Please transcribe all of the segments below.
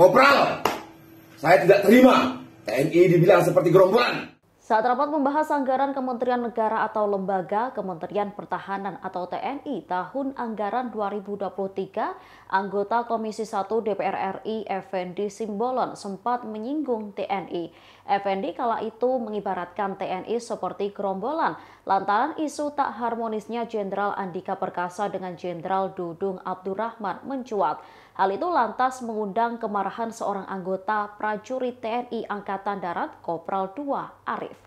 Kopral, saya tidak terima. TNI dibilang seperti gerombolan. Saat rapat membahas anggaran Kementerian Negara atau Lembaga Kementerian Pertahanan atau TNI tahun anggaran 2023, anggota Komisi 1 DPR RI Effendi Simbolon sempat menyinggung TNI. Effendi kala itu mengibaratkan TNI seperti gerombolan lantaran isu tak harmonisnya Jenderal Andika Perkasa dengan Jenderal Dudung Abdurrahman mencuat. Hal itu lantas mengundang kemarahan seorang anggota prajurit TNI Angkatan Darat Kopral II Arif.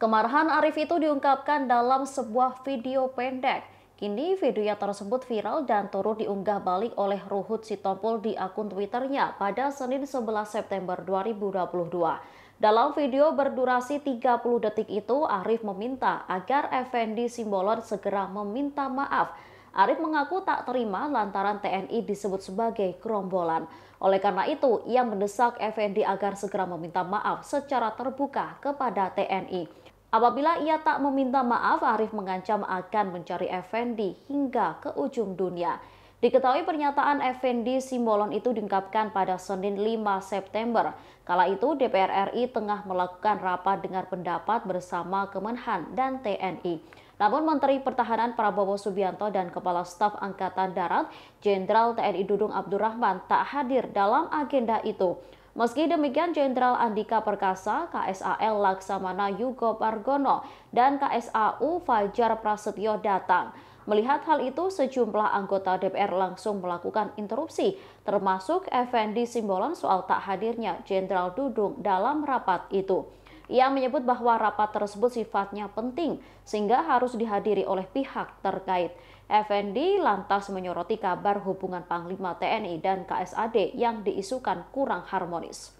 Kemarahan Arif itu diungkapkan dalam sebuah video pendek. Kini video tersebut viral dan turut diunggah balik oleh Ruhut Sitompul di akun Twitternya pada Senin 11 September 2022. Dalam video berdurasi 30 detik itu, Arif meminta agar Effendi Simbolon segera meminta maaf Arief mengaku tak terima lantaran TNI disebut sebagai gerombolan. Oleh karena itu, ia mendesak FND agar segera meminta maaf secara terbuka kepada TNI. Apabila ia tak meminta maaf, Arief mengancam akan mencari FND hingga ke ujung dunia. Diketahui pernyataan Effendi Simbolon itu diungkapkan pada Senin 5 September. Kala itu DPR RI tengah melakukan rapat dengar pendapat bersama Kemenhan dan TNI. Namun Menteri Pertahanan Prabowo Subianto dan Kepala Staf Angkatan Darat Jenderal TNI Dudung Abdurrahman tak hadir dalam agenda itu. Meski demikian, Jenderal Andika Perkasa, KSAL Laksamana Yugo Pargono, dan KSAU Fajar Prasetyo datang. Melihat hal itu, sejumlah anggota DPR langsung melakukan interupsi, termasuk Effendi Simbolon soal tak hadirnya Jenderal Dudung dalam rapat itu. Ia menyebut bahwa rapat tersebut sifatnya penting sehingga harus dihadiri oleh pihak terkait. Effendi lantas menyoroti kabar hubungan Panglima TNI dan KSAD yang diisukan kurang harmonis.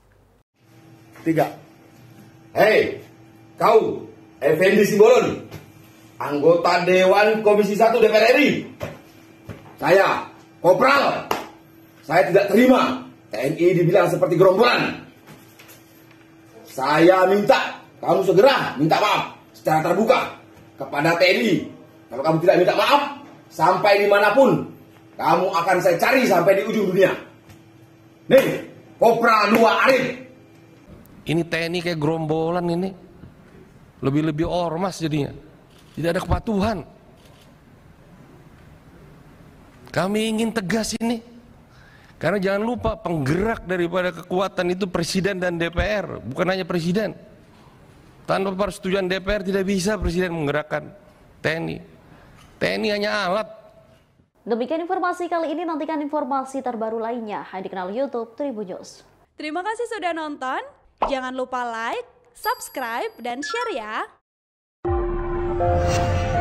Tiga. Hei, kau, Effendi Simbolon, anggota Dewan Komisi 1 DPR RI. Saya, Kopral, saya tidak terima TNI dibilang seperti gerombolan. Saya minta kamu segera minta maaf secara terbuka kepada TNI. Kalau kamu tidak minta maaf, sampai dimanapun kamu akan saya cari sampai di ujung dunia. Nih, Kopral dua Arif. Ini TNI kayak gerombolan ini. Lebih-lebih ormas jadinya. Tidak ada kepatuhan. Kami ingin tegas ini. Karena jangan lupa penggerak daripada kekuatan itu presiden dan DPR, bukan hanya presiden. Tanpa persetujuan DPR tidak bisa presiden menggerakkan TNI. TNI hanya alat. Demikian informasi kali ini, nantikan informasi terbaru lainnya hanya di kanal YouTube Tribun News. Terima kasih sudah nonton. Jangan lupa like, subscribe, dan share ya. Thank you.